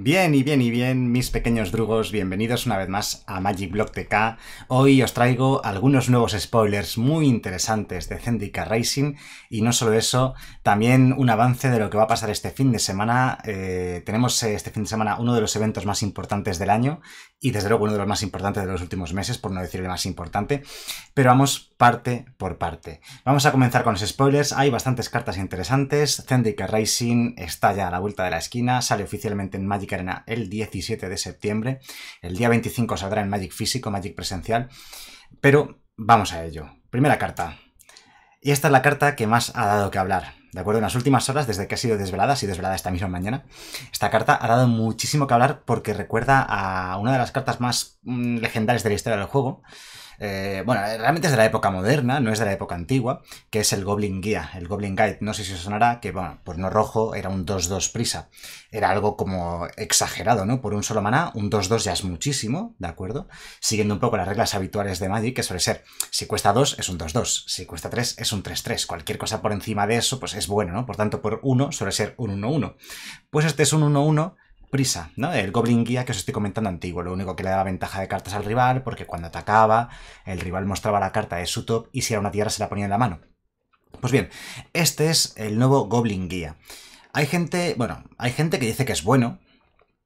Bien y bien y bien, mis pequeños drugos, bienvenidos una vez más a Magic Block K. Hoy os traigo algunos nuevos spoilers muy interesantes de Zendika Racing y no solo eso, también un avance de lo que va a pasar este fin de semana. Eh, tenemos eh, este fin de semana uno de los eventos más importantes del año y desde luego uno de los más importantes de los últimos meses, por no decir el más importante, pero vamos parte por parte. Vamos a comenzar con los spoilers, hay bastantes cartas interesantes, Zendika Racing está ya a la vuelta de la esquina, sale oficialmente en Magic el 17 de septiembre. El día 25 saldrá en Magic físico, Magic presencial. Pero vamos a ello. Primera carta. Y esta es la carta que más ha dado que hablar. ¿De acuerdo? En las últimas horas, desde que ha sido desvelada, si desvelada esta misma mañana, esta carta ha dado muchísimo que hablar porque recuerda a una de las cartas más mm, legendarias de la historia del juego. Eh, bueno, realmente es de la época moderna, no es de la época antigua, que es el Goblin Guía, el Goblin Guide. No sé si os sonará que, bueno, pues no rojo era un 2-2 prisa. Era algo como exagerado, ¿no? Por un solo maná, un 2-2 ya es muchísimo, ¿de acuerdo? Siguiendo un poco las reglas habituales de Magic, que suele ser, si cuesta 2 es un 2-2, si cuesta 3 es un 3-3. Cualquier cosa por encima de eso, pues es bueno, ¿no? Por tanto, por 1 suele ser un 1-1. Pues este es un 1-1 prisa, ¿no? El Goblin Guía que os estoy comentando antiguo, lo único que le daba ventaja de cartas al rival, porque cuando atacaba, el rival mostraba la carta de su top y si era una tierra se la ponía en la mano. Pues bien, este es el nuevo Goblin Guía. Hay gente, bueno, hay gente que dice que es bueno,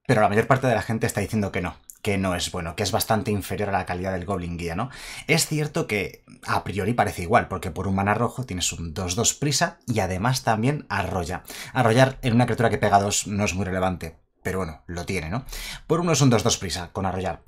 pero la mayor parte de la gente está diciendo que no, que no es bueno, que es bastante inferior a la calidad del Goblin Guía, ¿no? Es cierto que a priori parece igual, porque por un mana rojo tienes un 2-2 prisa y además también arrolla. Arrollar en una criatura que pega 2 no es muy relevante, pero bueno, lo tiene, ¿no? Por uno son dos dos prisa con arrollar.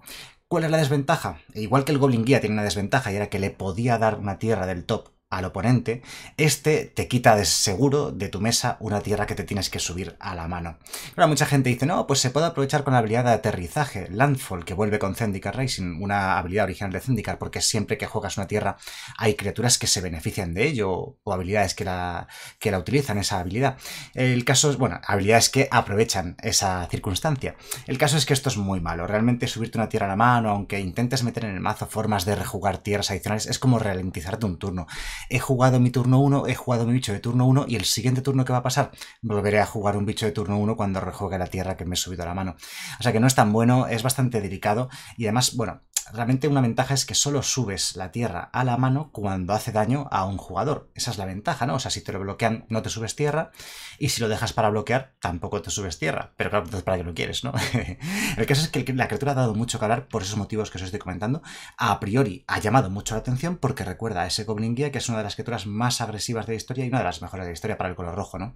¿Cuál es la desventaja? E igual que el Goblin Guía tiene una desventaja y era que le podía dar una tierra del top al oponente, este te quita de seguro de tu mesa una tierra que te tienes que subir a la mano. Ahora mucha gente dice, no, pues se puede aprovechar con la habilidad de aterrizaje, Landfall, que vuelve con Zendikar Racing, una habilidad original de Zendikar, porque siempre que juegas una tierra hay criaturas que se benefician de ello, o habilidades que la, que la utilizan, esa habilidad. El caso es, bueno, habilidades que aprovechan esa circunstancia. El caso es que esto es muy malo, realmente subirte una tierra a la mano, aunque intentes meter en el mazo formas de rejugar tierras adicionales, es como ralentizarte un turno he jugado mi turno 1, he jugado mi bicho de turno 1 y el siguiente turno que va a pasar volveré a jugar un bicho de turno 1 cuando rejogue la tierra que me he subido a la mano. O sea que no es tan bueno, es bastante delicado y además, bueno, realmente una ventaja es que solo subes la tierra a la mano cuando hace daño a un jugador. Esa es la ventaja, ¿no? O sea, si te lo bloquean, no te subes tierra. Y si lo dejas para bloquear, tampoco te subes tierra. Pero claro, entonces para qué lo quieres, ¿no? el caso es que la criatura ha dado mucho que hablar por esos motivos que os estoy comentando. A priori ha llamado mucho la atención porque recuerda a ese Goblin Guía, que es una de las criaturas más agresivas de la historia y una de las mejores de la historia para el color rojo, ¿no?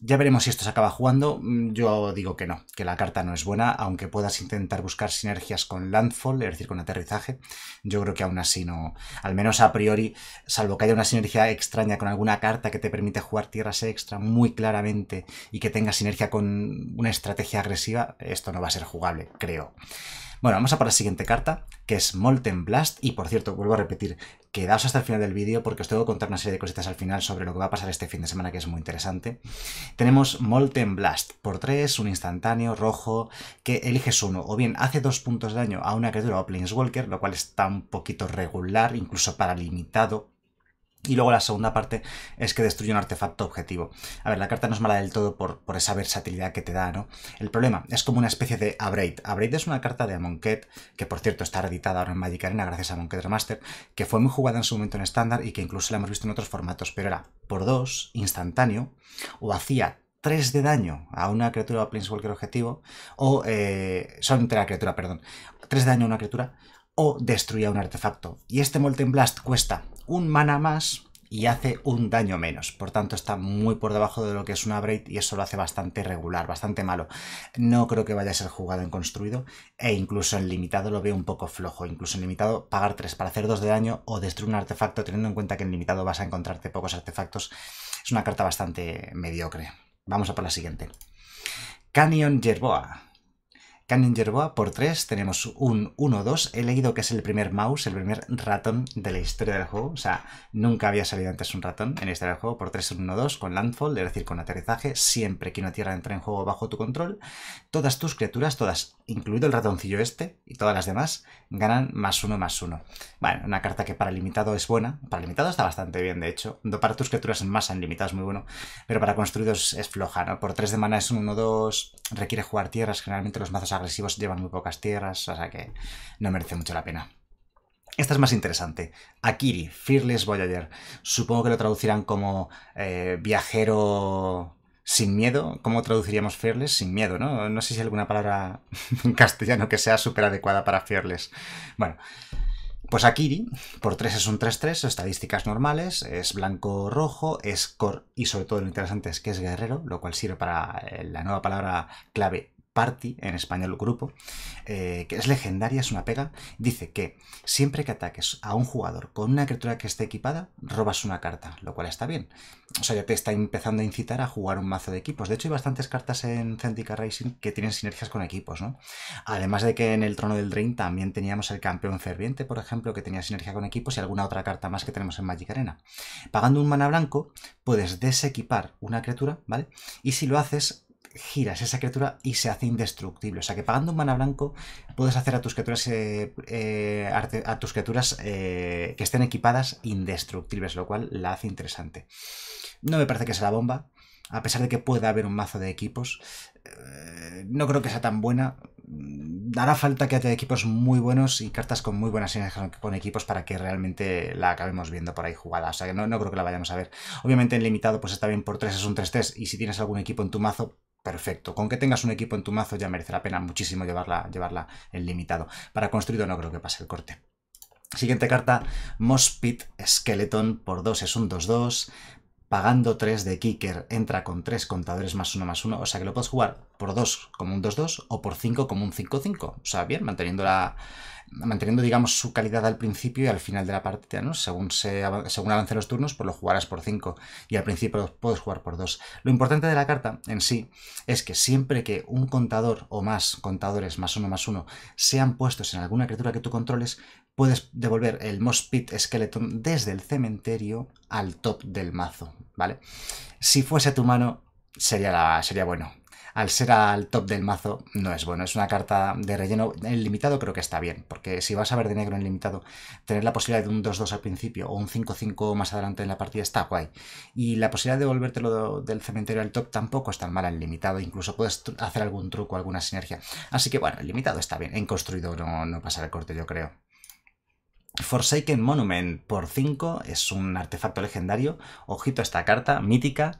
Ya veremos si esto se acaba jugando. Mm, yo digo que no, que la carta no es buena, aunque puedas intentar buscar sinergias con Landfall, es decir, con aterrizaje, yo creo que aún así no, al menos a priori, salvo que haya una sinergia extraña con alguna carta que te permite jugar tierras extra muy claramente y que tenga sinergia con una estrategia agresiva, esto no va a ser jugable, creo. Bueno, vamos a por la siguiente carta, que es Molten Blast, y por cierto, vuelvo a repetir, quedaos hasta el final del vídeo porque os tengo que contar una serie de cositas al final sobre lo que va a pasar este fin de semana que es muy interesante. Tenemos Molten Blast por 3, un instantáneo rojo que eliges uno o bien hace dos puntos de daño a una criatura o Planeswalker, lo cual está un poquito regular, incluso para limitado y luego la segunda parte es que destruye un artefacto objetivo. A ver, la carta no es mala del todo por, por esa versatilidad que te da, ¿no? El problema es como una especie de Abrade. Abrade es una carta de Amonkhet, que por cierto está reeditada ahora en Magic Arena gracias a Amonkhet Remaster, que fue muy jugada en su momento en estándar y que incluso la hemos visto en otros formatos, pero era por dos, instantáneo, o hacía tres de daño a una criatura o Planeswalker objetivo, o... Eh, la criatura, perdón. 3 de daño a una criatura, o destruía un artefacto. Y este Molten Blast cuesta un mana más y hace un daño menos. Por tanto, está muy por debajo de lo que es una Braid y eso lo hace bastante regular, bastante malo. No creo que vaya a ser jugado en construido e incluso en limitado lo veo un poco flojo. Incluso en limitado pagar 3 para hacer 2 de daño o destruir un artefacto teniendo en cuenta que en limitado vas a encontrarte pocos artefactos. Es una carta bastante mediocre. Vamos a por la siguiente. Canyon Yerboa. Canyon Yerboa por 3, tenemos un 1-2. He leído que es el primer mouse, el primer ratón de la historia del juego. O sea, nunca había salido antes un ratón en la historia del juego por 3, un 1-2 con landfall, es decir, con aterrizaje. Siempre que una tierra entra en juego bajo tu control, todas tus criaturas, todas, incluido el ratoncillo este y todas las demás, ganan más 1, 1. Bueno, una carta que para limitado es buena. Para limitado está bastante bien, de hecho. Para tus criaturas en masa en limitado es muy bueno, pero para construidos es floja, ¿no? Por 3 de mana es un 1-2, requiere jugar tierras, generalmente los mazos agresivos llevan muy pocas tierras, o sea que no merece mucho la pena. Esta es más interesante. Akiri, Fearless Voyager. Supongo que lo traducirán como eh, viajero sin miedo. ¿Cómo traduciríamos Fearless? Sin miedo, ¿no? No sé si hay alguna palabra en castellano que sea súper adecuada para Fearless. Bueno, pues Akiri, por 3 es un 3-3, estadísticas normales, es blanco-rojo, es core y sobre todo lo interesante es que es guerrero, lo cual sirve para eh, la nueva palabra clave Party, en español grupo, eh, que es legendaria, es una pega, dice que siempre que ataques a un jugador con una criatura que esté equipada, robas una carta, lo cual está bien. O sea, ya te está empezando a incitar a jugar un mazo de equipos. De hecho, hay bastantes cartas en Celtica Racing que tienen sinergias con equipos, ¿no? Además de que en el Trono del Drain también teníamos el Campeón Ferviente, por ejemplo, que tenía sinergia con equipos y alguna otra carta más que tenemos en Magic Arena. Pagando un mana blanco, puedes desequipar una criatura, ¿vale? Y si lo haces, giras esa criatura y se hace indestructible. O sea que pagando un mana blanco puedes hacer a tus criaturas, eh, eh, a tus criaturas eh, que estén equipadas indestructibles, lo cual la hace interesante. No me parece que sea la bomba, a pesar de que pueda haber un mazo de equipos. no creo que sea tan buena. Dará mm, falta que haya equipos muy buenos y cartas con muy buenas sinergias con equipos para que realmente la acabemos viendo por ahí jugada. O sea que no, no creo que la vayamos a ver. Obviamente en limitado pues está bien por 3 es un 3-3 y si tienes algún equipo en tu mazo perfecto. Con que tengas un equipo en tu mazo ya merece la pena muchísimo llevarla, en limitado. Para construido no creo que pase el corte. Siguiente carta, Mospit Skeleton por 2 es un 2-2. Pagando 3 de Kicker, entra con 3 contadores más 1 más 1. O sea que lo puedes jugar por 2 como un 2-2 o por 5 como un 5-5. O sea, bien, manteniendo la, manteniendo, digamos, su calidad al principio y al final de la partida, ¿no? Según, según avancen los turnos, pues lo jugarás por 5 y al principio puedes jugar por 2. Lo importante de la carta en sí es que siempre que un contador o más contadores, más uno, más uno, sean puestos en alguna criatura que tú controles, puedes devolver el Mosspit Pit Skeleton desde el cementerio al top del mazo, ¿vale? Si fuese tu mano, sería, la, sería bueno, al ser al top del mazo, no es bueno. Es una carta de relleno. En limitado creo que está bien, porque si vas a ver de negro en limitado, tener la posibilidad de un 2-2 al principio o un 5-5 más adelante en la partida está guay. Y la posibilidad de volvértelo del cementerio al top tampoco es tan mala en limitado. Incluso puedes hacer algún truco, alguna sinergia. Así que bueno, el limitado está bien. En construido no, no pasa el corte, yo creo. Forsaken Monument por 5 es un artefacto legendario. Ojito esta carta, mítica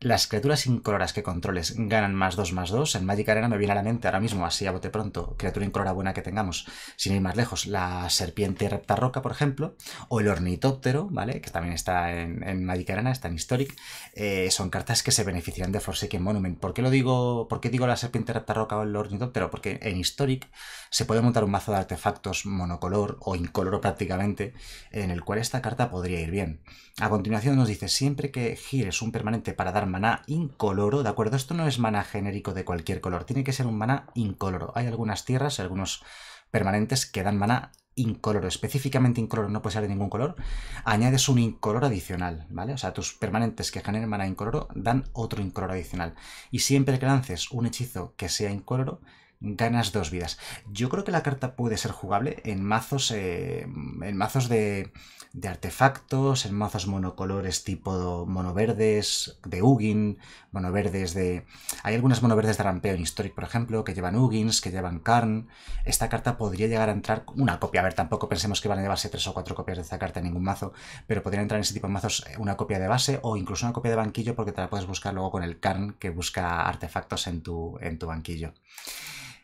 las criaturas incoloras que controles ganan más 2 más 2. En Magic Arena me viene a la mente ahora mismo, así a bote pronto, criatura incolora buena que tengamos, sin ir más lejos, la serpiente reptarroca, por ejemplo, o el ornitóptero, ¿vale? Que también está en, Magic Arena, está en Historic. Eh, son cartas que se beneficiarán de Forsaken Monument. ¿Por qué lo digo? ¿Por qué digo la serpiente reptarroca o el ornitóptero? Porque en Historic se puede montar un mazo de artefactos monocolor o incoloro prácticamente, en el cual esta carta podría ir bien. A continuación nos dice, siempre que gires un permanente para dar maná incoloro, ¿de acuerdo? Esto no es maná genérico de cualquier color, tiene que ser un maná incoloro. Hay algunas tierras, algunos permanentes que dan maná incoloro, específicamente incoloro, no puede ser de ningún color, añades un incoloro adicional, ¿vale? O sea, tus permanentes que generan maná incoloro dan otro incoloro adicional. Y siempre que lances un hechizo que sea incoloro, ganas dos vidas. Yo creo que la carta puede ser jugable en mazos, eh, en mazos de, artefactos, en mazos monocolores tipo monoverdes de Ugin, monoverdes de... Hay algunas monoverdes de rampeo en Historic, por ejemplo, que llevan Ugins, que llevan Karn. Esta carta podría llegar a entrar una copia. A ver, tampoco pensemos que van a llevarse tres o cuatro copias de esta carta en ningún mazo, pero podría entrar en ese tipo de mazos eh, una copia de base o incluso una copia de banquillo porque te la puedes buscar luego con el Karn que busca artefactos en tu, en tu banquillo.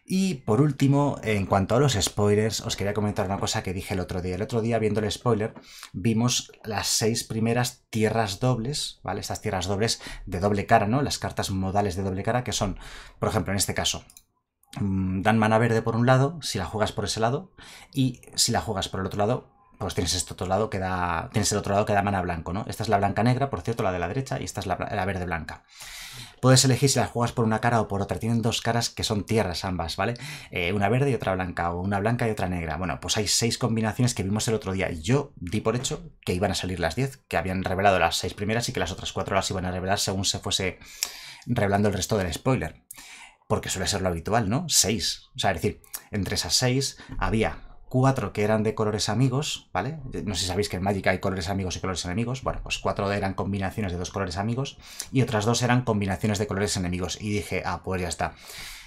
Y por último, en cuanto a los spoilers, os quería comentar una cosa que dije el otro día. El otro día, viendo el spoiler, vimos las seis primeras tierras dobles, ¿vale? Estas tierras dobles de doble cara, ¿no? Las cartas modales de doble cara, que son, por ejemplo, en este caso, mm, dan mana verde por un lado, si la juegas por ese lado, y si la juegas por el otro lado, pues tienes este otro lado que tienes el otro lado que da mana blanco, ¿no? Esta es la blanca negra, por cierto, la de la derecha, y esta es la, verde blanca. Puedes elegir si las juegas por una cara o por otra. Tienen dos caras que son tierras ambas, ¿vale? Eh, una verde y otra blanca, o una blanca y otra negra. Bueno, pues hay seis combinaciones que vimos el otro día. yo di por hecho que iban a salir las diez, que habían revelado las seis primeras y que las otras cuatro las iban a revelar según se fuese revelando el resto del spoiler. Porque suele ser lo habitual, ¿no? Seis. O sea, es decir, entre esas seis había cuatro que eran de colores amigos, ¿vale? No sé si sabéis que en Magic hay colores amigos y colores enemigos. Bueno, pues cuatro eran combinaciones de dos colores amigos y otras dos eran combinaciones de colores enemigos. Y dije, ah, pues ya está.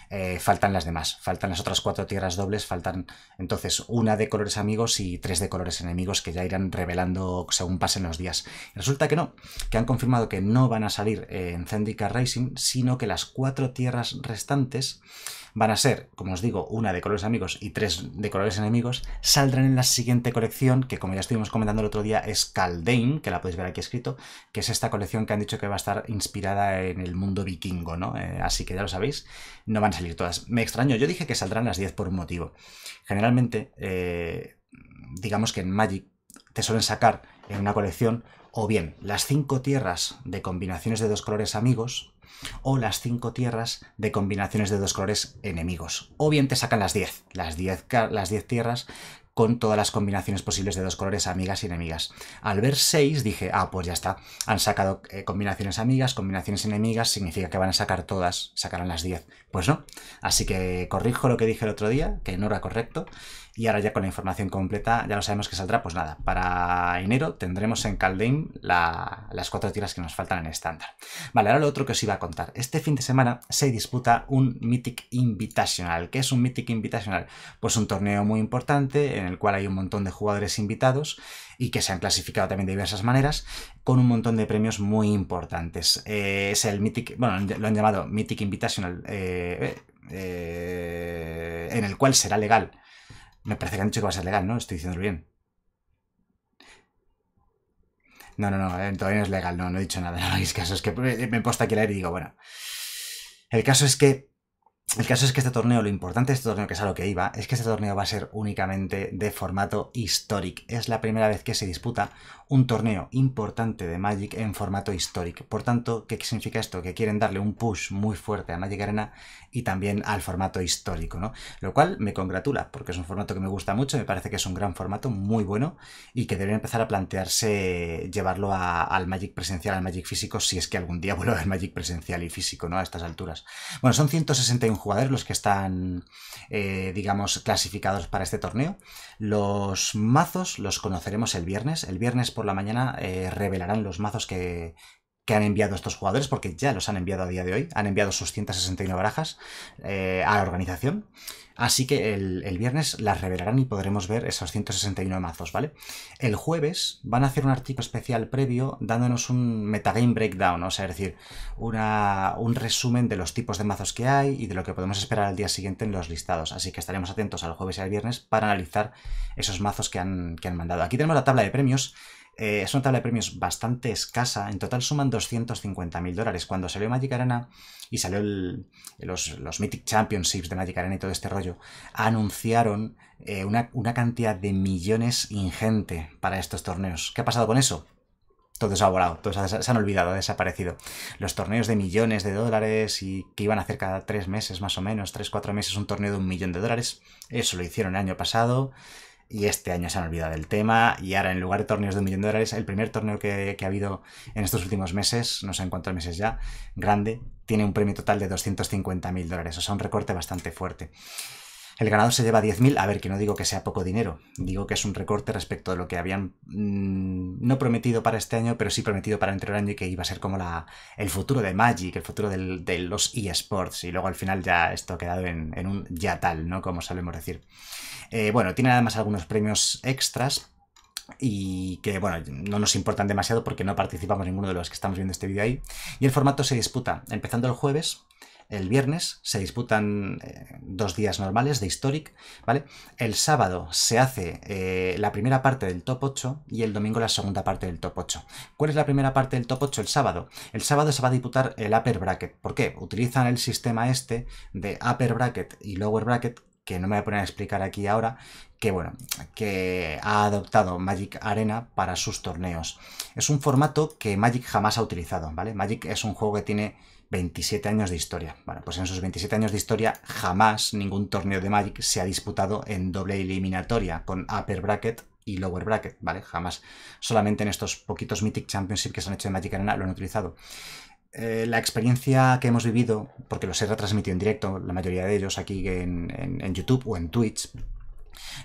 Eh, faltan las demás, faltan las otras cuatro tierras dobles, faltan entonces una de colores amigos y tres de colores enemigos que ya irán revelando según pasen los días. Resulta que no, que han confirmado que no van a salir en Zendikar Racing, sino que las cuatro tierras restantes van a ser, como os digo, una de colores amigos y tres de colores enemigos, saldrán en la siguiente colección, que como ya estuvimos comentando el otro día, es Caldane, que la podéis ver aquí escrito, que es esta colección que han dicho que va a estar inspirada en el mundo vikingo, ¿no? Eh, así que ya lo sabéis, no van a salir todas. Me extraño, yo dije que saldrán las 10 por un motivo. Generalmente, eh, digamos que en Magic te suelen sacar en una colección o bien las cinco tierras de combinaciones de dos colores amigos, o las cinco tierras de combinaciones de dos colores enemigos. O bien te sacan las 10, las 10 las tierras con todas las combinaciones posibles de dos colores amigas y enemigas. Al ver 6 dije, ah, pues ya está, han sacado eh, combinaciones amigas, combinaciones enemigas, significa que van a sacar todas, sacarán las 10. Pues no, así que corrijo lo que dije el otro día, que no era correcto, y ahora ya con la información completa, ya lo sabemos que saldrá, pues nada, para enero tendremos en Caldame las cuatro tiras que nos faltan en estándar. Vale, ahora lo otro que os iba a contar. Este fin de semana se disputa un Mythic Invitational. ¿Qué es un Mythic Invitational? Pues un torneo muy importante en el cual hay un montón de jugadores invitados y que se han clasificado también de diversas maneras, con un montón de premios muy importantes. Eh, es el Mythic, bueno, lo han llamado Mythic Invitational, eh, eh, en el cual será legal me parece que han dicho que va a ser legal, ¿no? Estoy diciendo bien. No, no, no, eh, todavía no es legal, no, no he dicho nada, no hagáis caso, es que eh, me he puesto aquí el leer y digo, bueno. El caso es que. El caso es que este torneo, lo importante de este torneo, que es a lo que iba, es que este torneo va a ser únicamente de formato histórico, Es la primera vez que se disputa un torneo importante de Magic en formato histórico. Por tanto, ¿qué significa esto? Que quieren darle un push muy fuerte a Magic Arena y también al formato histórico, ¿no? Lo cual me congratula, porque es un formato que me gusta mucho, me parece que es un gran formato, muy bueno, y que deben empezar a plantearse llevarlo al Magic presencial, al Magic físico, si es que algún día vuelve al Magic presencial y físico, ¿no? A estas alturas. Bueno, son 161 jugadores los que están, eh, digamos, clasificados para este torneo. Los mazos los conoceremos el viernes. El viernes por la mañana eh, revelarán los mazos que, han enviado estos jugadores, porque ya los han enviado a día de hoy, han enviado sus 169 barajas eh, a la organización. Así que el, viernes las revelarán y podremos ver esos 169 mazos, ¿vale? El jueves van a hacer un artículo especial previo dándonos un metagame breakdown, o sea, es decir, un resumen de los tipos de mazos que hay y de lo que podemos esperar al día siguiente en los listados. Así que estaremos atentos al jueves y al viernes para analizar esos mazos que han, que han mandado. Aquí tenemos la tabla de premios eh, es una tabla de premios bastante escasa. En total suman 250.000 dólares. Cuando salió Magic Arena y salió los, los, Mythic Championships de Magic Arena y todo este rollo, anunciaron eh, una, cantidad de millones ingente para estos torneos. ¿Qué ha pasado con eso? todo se ha volado, todos se han olvidado, ha desaparecido. Los torneos de millones de dólares y que iban a hacer cada tres meses más o menos, tres, cuatro meses un torneo de un millón de dólares, eso lo hicieron el año pasado y este año se han olvidado del tema y ahora en lugar de torneos de un millón de dólares, el primer torneo que, ha habido en estos últimos meses, no sé en cuántos meses ya, grande, tiene un premio total de 250 mil dólares, o sea, un recorte bastante fuerte. El ganador se lleva 10.000, a ver, que no digo que sea poco dinero, digo que es un recorte respecto de lo que habían mm, no prometido para este año, pero sí prometido para entre el año y que iba a ser como el futuro de Magic, el futuro de los eSports, y luego al final ya esto ha quedado en, un ya tal, ¿no? Como solemos decir. Eh, bueno, tiene además algunos premios extras, y que bueno, no nos importan demasiado porque no participamos ninguno de los que estamos viendo este vídeo ahí. Y el formato se disputa empezando el jueves el viernes se disputan eh, dos días normales de Historic, ¿vale? El sábado se hace eh, la primera parte del top 8 y el domingo la segunda parte del top 8. ¿Cuál es la primera parte del top 8 el sábado? El sábado se va a disputar el upper bracket. ¿Por qué? Utilizan el sistema este de upper bracket y lower bracket que no me voy a poner a explicar aquí ahora, que bueno, que ha adoptado Magic Arena para sus torneos. Es un formato que Magic jamás ha utilizado, ¿vale? Magic es un juego que tiene 27 años de historia. Bueno, pues en esos 27 años de historia jamás ningún torneo de Magic se ha disputado en doble eliminatoria con upper bracket y lower bracket, ¿vale? Jamás. Solamente en estos poquitos Mythic Championship que se han hecho en Magic Arena lo han utilizado. Eh, la experiencia que hemos vivido, porque los he retransmitido en directo, la mayoría de ellos aquí en YouTube o en Twitch,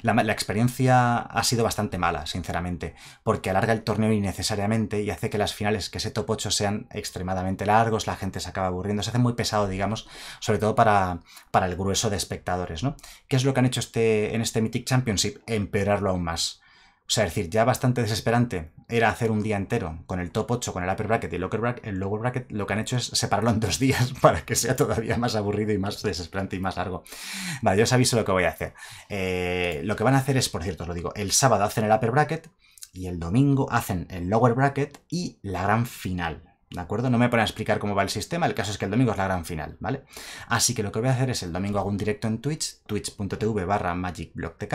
la, experiencia ha sido bastante mala, sinceramente, porque alarga el torneo innecesariamente y hace que las finales, que ese top 8 sean extremadamente largos, la gente se acaba aburriendo, se hace muy pesado, digamos, sobre todo para, el grueso de espectadores, ¿no? ¿Qué es lo que han hecho este, en este Mythic Championship? Empeorarlo aún más. O sea, es decir, ya bastante desesperante era hacer un día entero con el top 8, con el upper bracket y el lower bracket, lo que han hecho es separarlo en dos días para que sea todavía más aburrido y más desesperante y más largo. Vale, yo os aviso lo que voy a hacer. Eh, lo que van a hacer es, por cierto, os lo digo, el sábado hacen el upper bracket y el domingo hacen el lower bracket y la gran final. ¿De acuerdo? No me ponen a explicar cómo va el sistema, el caso es que el domingo es la gran final, ¿vale? Así que lo que voy a hacer es el domingo hago un directo en Twitch, twitch.tv barra magicblock.tk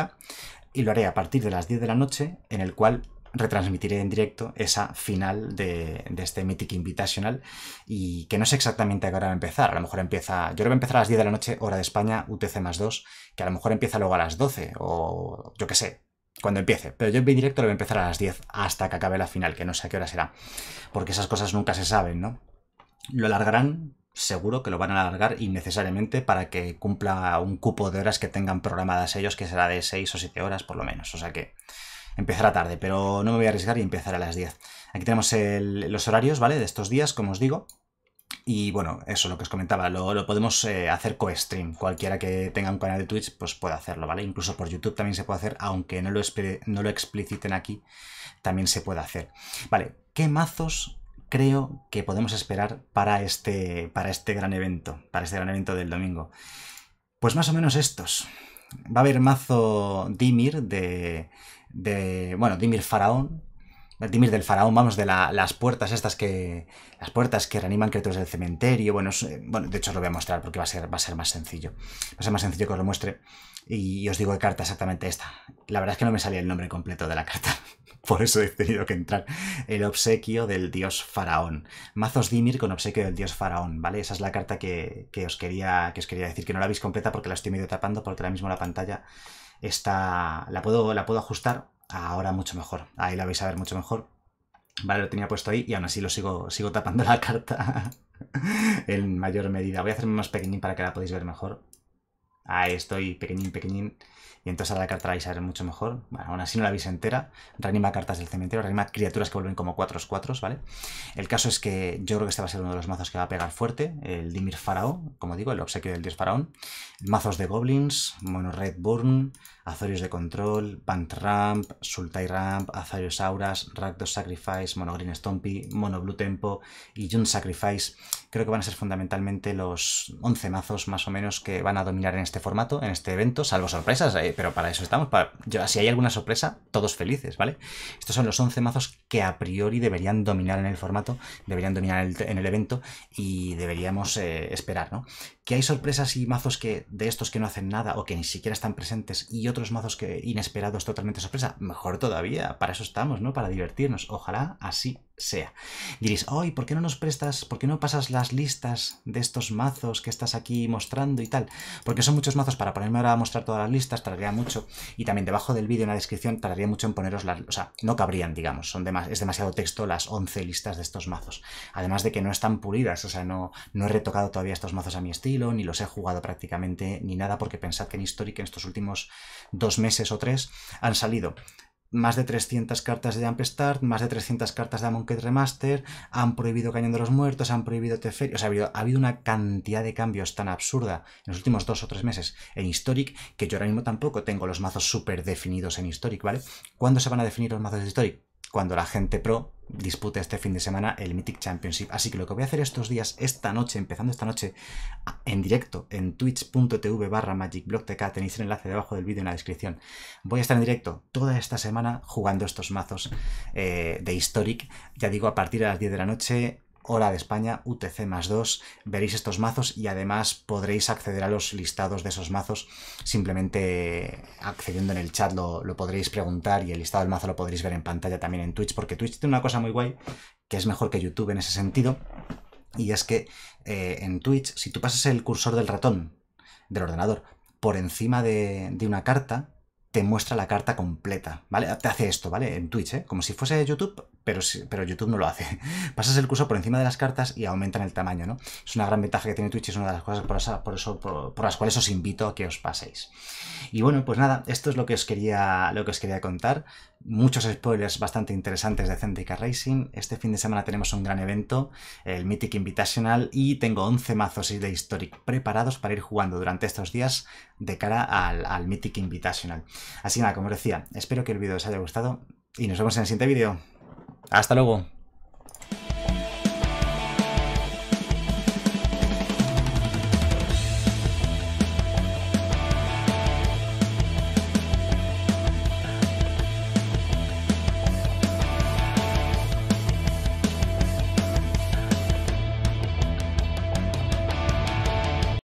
y lo haré a partir de las 10 de la noche, en el cual retransmitiré en directo esa final de, este Mythic Invitational y que no sé exactamente a qué hora va a empezar. A lo mejor empieza, yo voy a empezar a las 10 de la noche, hora de España, UTC más 2, que a lo mejor empieza luego a las 12 o yo qué sé, cuando empiece. Pero yo en directo lo voy a empezar a las 10 hasta que acabe la final, que no sé a qué hora será, porque esas cosas nunca se saben, ¿no? Lo alargarán seguro que lo van a alargar innecesariamente para que cumpla un cupo de horas que tengan programadas ellos, que será de 6 o 7 horas por lo menos. O sea que empezará tarde, pero no me voy a arriesgar y empezará a las 10. Aquí tenemos los horarios, ¿vale? De estos días, como os digo. Y bueno, eso es lo que os comentaba, lo, podemos eh, hacer co-stream. Cualquiera que tenga un canal de Twitch, pues puede hacerlo, ¿vale? Incluso por YouTube también se puede hacer, aunque no lo, no lo expliciten aquí, también se puede hacer. Vale, ¿qué mazos creo que podemos esperar para este, para este gran evento, para este gran evento del domingo? Pues más o menos estos. Va a haber mazo Dimir de, de bueno, Dimir Faraón, Dimir del faraón, vamos, de las puertas estas que. Las puertas que reaniman criaturas del cementerio. Bueno, eh, bueno, de hecho os lo voy a mostrar porque va a ser, va a ser más sencillo. Va a ser más sencillo que os lo muestre. Y, os digo de carta exactamente esta. La verdad es que no me salía el nombre completo de la carta. Por eso he tenido que entrar. El obsequio del dios faraón. Mazos Dimir con obsequio del dios faraón, ¿vale? Esa es la carta que, os, quería, que os quería decir, que no la veis completa porque la estoy medio tapando, porque ahora mismo la pantalla está. La puedo, la puedo ajustar Ahora mucho mejor. Ahí la vais a ver mucho mejor. Vale, lo tenía puesto ahí y aún así lo sigo, sigo tapando la carta en mayor medida. Voy a hacerme más pequeñín para que la podáis ver mejor. Ahí estoy, pequeñín, pequeñín. Y entonces ahora la carta la vais a ver mucho mejor. Bueno, aún así no la veis entera. Reanima cartas del cementerio, reanima criaturas que vuelven como 4-4, ¿vale? El caso es que yo creo que este va a ser uno de los mazos que va a pegar fuerte. El Dimir Farao, como digo, el obsequio del dios faraón. Mazos de goblins, Mono Red Burn, Azorius de Control, Bant Ramp, Sultai Ramp, Azorius Auras, Rakdos Sacrifice, Mono Green Stompy, Mono Blue Tempo y Jun Sacrifice. Creo que van a ser fundamentalmente los 11 mazos más o menos que van a dominar en este este formato, en este evento, salvo sorpresas, eh, pero para eso estamos. Para, yo, si hay alguna sorpresa, todos felices, ¿vale? Estos son los 11 mazos que a priori deberían dominar en el formato, deberían dominar en el evento y deberíamos eh, esperar, ¿no? Que hay sorpresas y mazos que de estos que no hacen nada o que ni siquiera están presentes y otros mazos que inesperados totalmente sorpresa, mejor todavía, para eso estamos, ¿no? Para divertirnos, ojalá así sea. Diréis, hoy, ¿por qué no nos prestas, por qué no pasas las listas de estos mazos que estás aquí mostrando y tal? Porque son muchos mazos para ponerme ahora a mostrar todas las listas, tardaría mucho. Y también debajo del vídeo en la descripción tardaría mucho en poneros las... O sea, no cabrían, digamos, son es demasiado texto las 11 listas de estos mazos. Además de que no están pulidas, o sea, no, no he retocado todavía estos mazos a mi estilo, ni los he jugado prácticamente, ni nada, porque pensad que en Historic en estos últimos dos meses o tres han salido más de 300 cartas de Start, más de 300 cartas de Amonkhet Remaster, han prohibido Cañón de los Muertos, han prohibido Teferi, o sea, ha habido, habido, una cantidad de cambios tan absurda en los últimos dos o tres meses en Historic, que yo ahora mismo tampoco tengo los mazos súper definidos en Historic, ¿vale? ¿Cuándo se van a definir los mazos de Historic? cuando la gente pro dispute este fin de semana el Mythic Championship. Así que lo que voy a hacer estos días, esta noche, empezando esta noche, en directo en twitch.tv barra magicblock.tk tenéis el enlace debajo del vídeo en la descripción. Voy a estar en directo toda esta semana jugando estos mazos eh, de Historic, ya digo, a partir de las 10 de la noche, hora de España, UTC más 2, veréis estos mazos y además podréis acceder a los listados de esos mazos simplemente accediendo en el chat lo, podréis preguntar y el listado del mazo lo podréis ver en pantalla también en Twitch, porque Twitch tiene una cosa muy guay que es mejor que YouTube en ese sentido, y es que eh, en Twitch, si tú pasas el cursor del ratón, del ordenador, por encima de, de una carta, te muestra la carta completa, ¿vale? Te hace esto, ¿vale? En Twitch, ¿eh? Como si fuese YouTube, pero, pero YouTube no lo hace. Pasas el curso por encima de las cartas y aumentan el tamaño, ¿no? Es una gran ventaja que tiene Twitch, es una de las cosas por, las cuales os invito a que os paséis. Y bueno, pues nada, esto es lo que os quería, lo que os quería contar muchos spoilers bastante interesantes de Zendika Racing. Este fin de semana tenemos un gran evento, el Mythic Invitational, y tengo 11 mazos de Historic preparados para ir jugando durante estos días de cara al, Mythic Invitational. Así nada, como os decía, espero que el vídeo os haya gustado y nos vemos en el siguiente vídeo. ¡Hasta luego!